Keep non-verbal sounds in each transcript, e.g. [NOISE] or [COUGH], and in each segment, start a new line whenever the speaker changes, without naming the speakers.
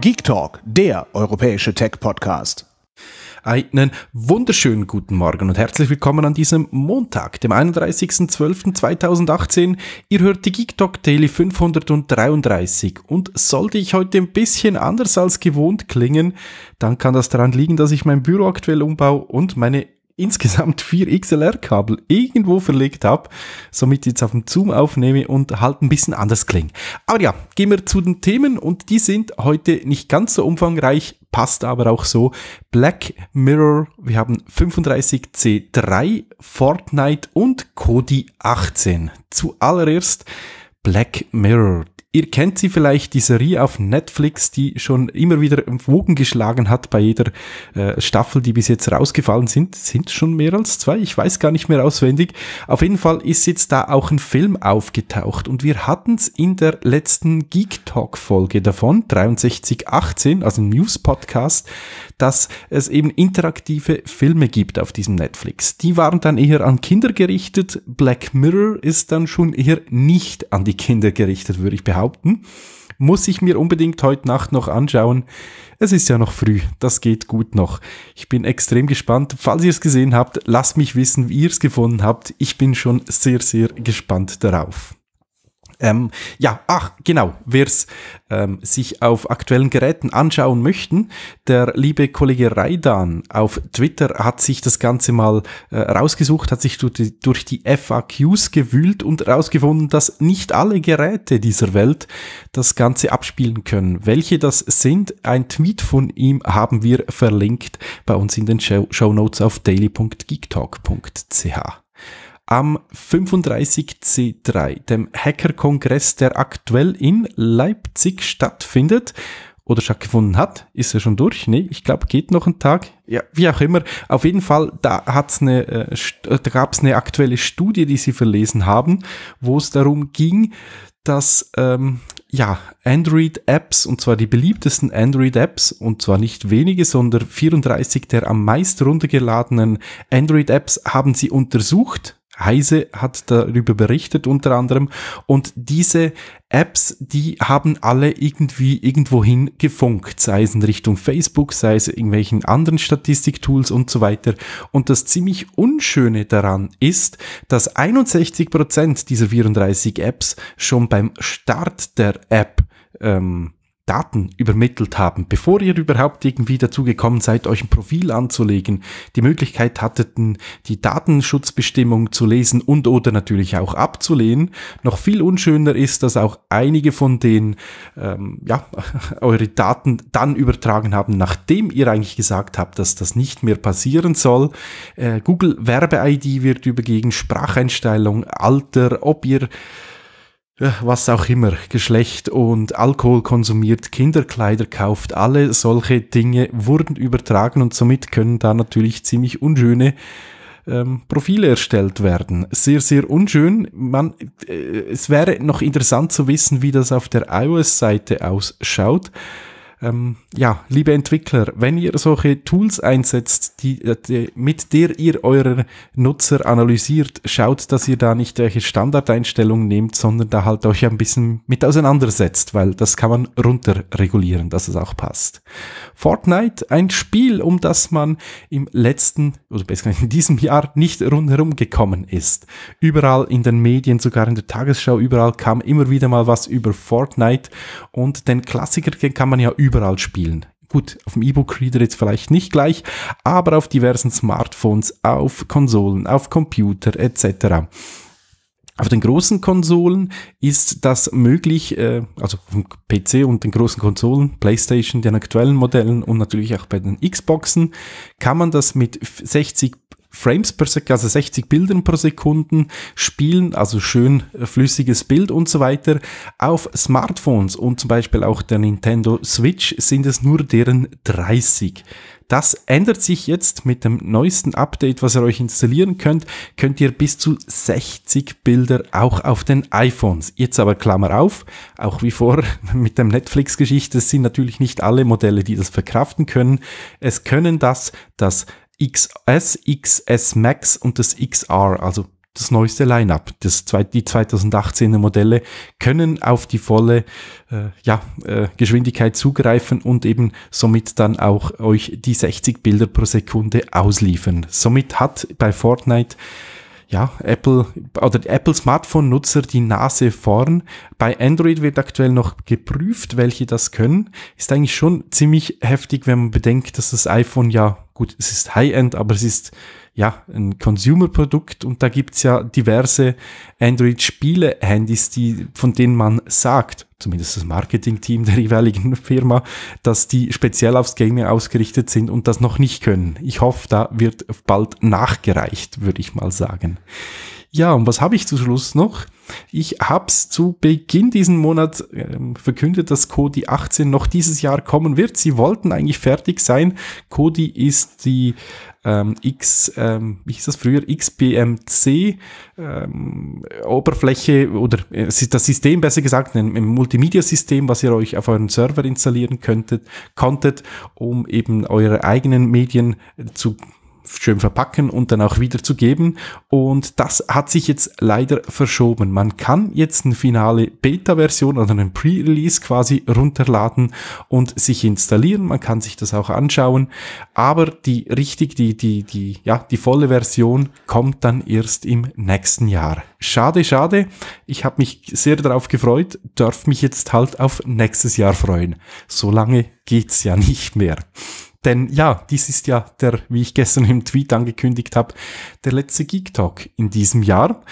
Geek Talk, der europäische Tech-Podcast. Einen wunderschönen guten Morgen und herzlich willkommen an diesem Montag, dem 31.12.2018. Ihr hört die Geek Talk Daily 533 und sollte ich heute ein bisschen anders als gewohnt klingen, dann kann das daran liegen, dass ich mein Büro aktuell umbaue und meine insgesamt vier XLR-Kabel irgendwo verlegt habe, somit jetzt auf dem Zoom aufnehme und halt ein bisschen anders klingt. Aber ja, gehen wir zu den Themen und die sind heute nicht ganz so umfangreich, passt aber auch so. Black Mirror, wir haben 35C3, Fortnite und Kodi 18. Zuallererst Black Mirror. Ihr kennt sie vielleicht, die Serie auf Netflix, die schon immer wieder im Wogen geschlagen hat bei jeder äh, Staffel, die bis jetzt rausgefallen sind. Sind schon mehr als zwei? Ich weiß gar nicht mehr auswendig. Auf jeden Fall ist jetzt da auch ein Film aufgetaucht und wir hatten es in der letzten Geek Talk Folge davon, 6318, also News Podcast, dass es eben interaktive Filme gibt auf diesem Netflix. Die waren dann eher an Kinder gerichtet. Black Mirror ist dann schon eher nicht an die die Kinder gerichtet, würde ich behaupten. Muss ich mir unbedingt heute Nacht noch anschauen. Es ist ja noch früh, das geht gut noch. Ich bin extrem gespannt. Falls ihr es gesehen habt, lasst mich wissen, wie ihr es gefunden habt. Ich bin schon sehr, sehr gespannt darauf. Ähm, ja, ach, genau, wer es ähm, sich auf aktuellen Geräten anschauen möchten, der liebe Kollege Raidan auf Twitter hat sich das Ganze mal äh, rausgesucht, hat sich durch die, durch die FAQs gewühlt und herausgefunden, dass nicht alle Geräte dieser Welt das Ganze abspielen können. Welche das sind, ein Tweet von ihm haben wir verlinkt bei uns in den Show Notes auf daily.geektalk.ch am 35C3, dem Hackerkongress, der aktuell in Leipzig stattfindet oder stattgefunden hat. Ist er schon durch? Nee, ich glaube, geht noch ein Tag. Ja, wie auch immer. Auf jeden Fall, da, hat's eine, äh, äh, da gab's es eine aktuelle Studie, die sie verlesen haben, wo es darum ging, dass ähm, ja, Android-Apps, und zwar die beliebtesten Android-Apps, und zwar nicht wenige, sondern 34 der am meisten runtergeladenen Android-Apps haben sie untersucht Heise hat darüber berichtet unter anderem. Und diese Apps, die haben alle irgendwie irgendwohin gefunkt, sei es in Richtung Facebook, sei es irgendwelchen anderen Statistiktools und so weiter. Und das ziemlich Unschöne daran ist, dass 61% dieser 34 Apps schon beim Start der App ähm, Daten übermittelt haben, bevor ihr überhaupt irgendwie dazu gekommen seid, euch ein Profil anzulegen, die Möglichkeit hatteten, die Datenschutzbestimmung zu lesen und oder natürlich auch abzulehnen. Noch viel unschöner ist, dass auch einige von denen ähm, ja, [LAUGHS] eure Daten dann übertragen haben, nachdem ihr eigentlich gesagt habt, dass das nicht mehr passieren soll. Äh, Google Werbe-ID wird übergegen, Spracheinstellung, Alter, ob ihr was auch immer, Geschlecht und Alkohol konsumiert, Kinderkleider kauft, alle solche Dinge wurden übertragen und somit können da natürlich ziemlich unschöne ähm, Profile erstellt werden. Sehr, sehr unschön. Man, äh, es wäre noch interessant zu wissen, wie das auf der iOS-Seite ausschaut. Ähm, ja, liebe Entwickler, wenn ihr solche Tools einsetzt, die, die, mit der ihr eurer Nutzer analysiert, schaut, dass ihr da nicht welche Standardeinstellungen nehmt, sondern da halt euch ein bisschen mit auseinandersetzt, weil das kann man runterregulieren, dass es auch passt. Fortnite, ein Spiel, um das man im letzten, oder besser gesagt in diesem Jahr nicht rundherum gekommen ist. Überall in den Medien, sogar in der Tagesschau, überall kam immer wieder mal was über Fortnite und den Klassiker den kann man ja überall spielen. Gut, auf dem E-Book-Reader jetzt vielleicht nicht gleich, aber auf diversen Smartphones, auf Konsolen, auf Computer etc. Auf den großen Konsolen ist das möglich, äh, also auf dem PC und den großen Konsolen, PlayStation, den aktuellen Modellen und natürlich auch bei den Xboxen, kann man das mit 60 Frames per Sekunde, also 60 Bildern pro Sekunden spielen, also schön äh, flüssiges Bild und so weiter. Auf Smartphones und zum Beispiel auch der Nintendo Switch sind es nur deren 30. Das ändert sich jetzt mit dem neuesten Update, was ihr euch installieren könnt, könnt ihr bis zu 60 Bilder auch auf den iPhones. Jetzt aber Klammer auf, auch wie vor [LAUGHS] mit dem Netflix-Geschichte, es sind natürlich nicht alle Modelle, die das verkraften können. Es können das, das XS, XS Max und das XR, also das neueste Line-up. Die 2018er Modelle können auf die volle äh, ja, äh, Geschwindigkeit zugreifen und eben somit dann auch euch die 60 Bilder pro Sekunde ausliefern. Somit hat bei Fortnite ja, Apple oder Apple Smartphone Nutzer die Nase vorn. Bei Android wird aktuell noch geprüft, welche das können. Ist eigentlich schon ziemlich heftig, wenn man bedenkt, dass das iPhone ja, gut, es ist High-End, aber es ist ja, ein Consumer-Produkt und da gibt's ja diverse Android-Spiele-Handys, die, von denen man sagt, zumindest das Marketing-Team der jeweiligen Firma, dass die speziell aufs Gaming ausgerichtet sind und das noch nicht können. Ich hoffe, da wird bald nachgereicht, würde ich mal sagen. Ja, und was habe ich zu Schluss noch? Ich hab's zu Beginn diesen Monat ähm, verkündet, dass Kodi 18 noch dieses Jahr kommen wird. Sie wollten eigentlich fertig sein. Kodi ist die ähm, X, ähm, wie hieß das früher, XBMC ähm, Oberfläche oder äh, das System, besser gesagt, ein, ein Multimedia-System, was ihr euch auf euren Server installieren könntet, konntet, um eben eure eigenen Medien zu schön verpacken und dann auch wiederzugeben. Und das hat sich jetzt leider verschoben. Man kann jetzt eine finale Beta-Version oder einen Pre-Release quasi runterladen und sich installieren. Man kann sich das auch anschauen. Aber die richtig, die, die, die, ja, die volle Version kommt dann erst im nächsten Jahr. Schade, schade. Ich habe mich sehr darauf gefreut, darf mich jetzt halt auf nächstes Jahr freuen. So lange geht's ja nicht mehr. Denn ja, dies ist ja der, wie ich gestern im Tweet angekündigt habe, der letzte Geek Talk in diesem Jahr.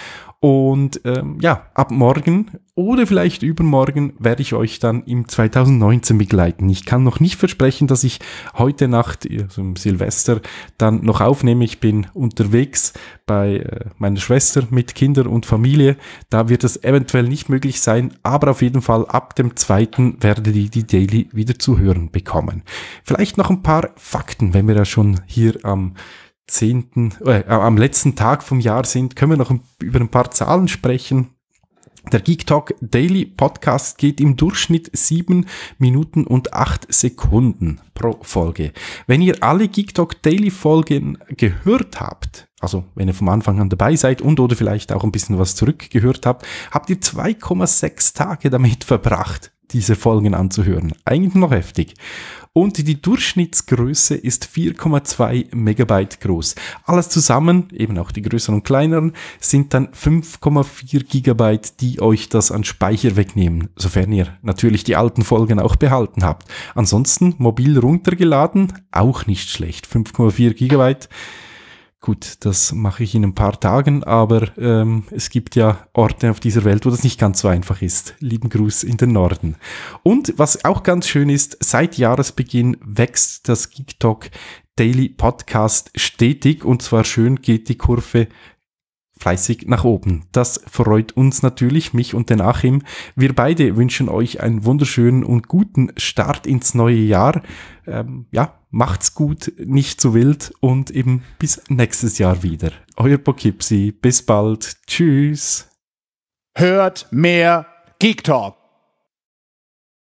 Und ähm, ja, ab morgen oder vielleicht übermorgen werde ich euch dann im 2019 begleiten. Ich kann noch nicht versprechen, dass ich heute Nacht, also im Silvester, dann noch aufnehme. Ich bin unterwegs bei äh, meiner Schwester mit Kindern und Familie. Da wird es eventuell nicht möglich sein, aber auf jeden Fall ab dem zweiten werdet ihr die Daily wieder zu hören bekommen. Vielleicht noch ein paar Fakten, wenn wir ja schon hier am 10., äh, am letzten Tag vom Jahr sind, können wir noch über ein paar Zahlen sprechen. Der Geek Talk Daily Podcast geht im Durchschnitt 7 Minuten und 8 Sekunden pro Folge. Wenn ihr alle Geek Talk Daily Folgen gehört habt, also wenn ihr vom Anfang an dabei seid und oder vielleicht auch ein bisschen was zurückgehört habt, habt ihr 2,6 Tage damit verbracht diese Folgen anzuhören. Eigentlich noch heftig. Und die Durchschnittsgröße ist 4,2 Megabyte groß. Alles zusammen, eben auch die größeren und kleineren, sind dann 5,4 Gigabyte, die euch das an Speicher wegnehmen, sofern ihr natürlich die alten Folgen auch behalten habt. Ansonsten mobil runtergeladen, auch nicht schlecht. 5,4 Gigabyte. Gut, das mache ich in ein paar Tagen, aber ähm, es gibt ja Orte auf dieser Welt, wo das nicht ganz so einfach ist. Lieben Gruß in den Norden. Und was auch ganz schön ist, seit Jahresbeginn wächst das Geek Talk Daily Podcast stetig und zwar schön geht die Kurve fleißig nach oben. Das freut uns natürlich, mich und den Achim. Wir beide wünschen euch einen wunderschönen und guten Start ins neue Jahr. Ähm, ja, Macht's gut, nicht zu wild und eben bis nächstes Jahr wieder. Euer Poughkeepsie. Bis bald. Tschüss. Hört mehr Geek Talk.